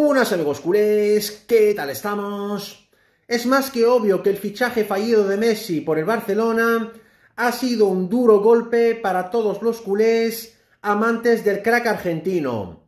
¡Hola amigos culés, ¿qué tal estamos? Es más que obvio que el fichaje fallido de Messi por el Barcelona ha sido un duro golpe para todos los culés amantes del crack argentino,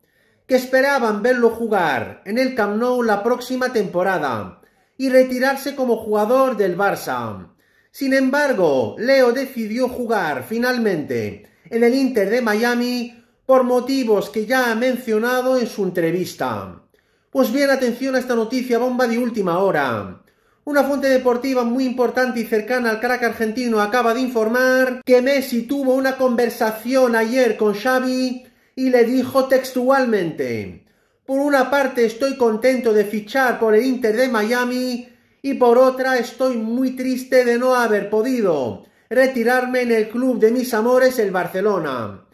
que esperaban verlo jugar en el Camp Nou la próxima temporada y retirarse como jugador del Barça. Sin embargo, Leo decidió jugar finalmente en el Inter de Miami por motivos que ya ha mencionado en su entrevista. Pues bien, atención a esta noticia bomba de última hora. Una fuente deportiva muy importante y cercana al crack argentino acaba de informar que Messi tuvo una conversación ayer con Xavi y le dijo textualmente, por una parte estoy contento de fichar por el Inter de Miami y por otra estoy muy triste de no haber podido retirarme en el club de mis amores el Barcelona.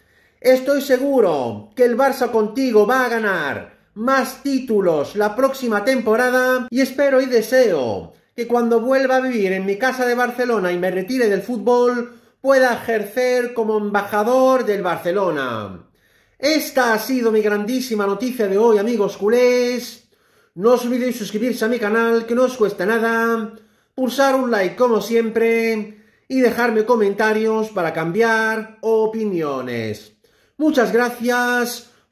Estoy seguro que el Barça contigo va a ganar más títulos la próxima temporada y espero y deseo que cuando vuelva a vivir en mi casa de Barcelona y me retire del fútbol pueda ejercer como embajador del Barcelona. Esta ha sido mi grandísima noticia de hoy amigos culés. No os olvidéis suscribirse a mi canal que no os cuesta nada, pulsar un like como siempre y dejarme comentarios para cambiar opiniones. Muchas gracias.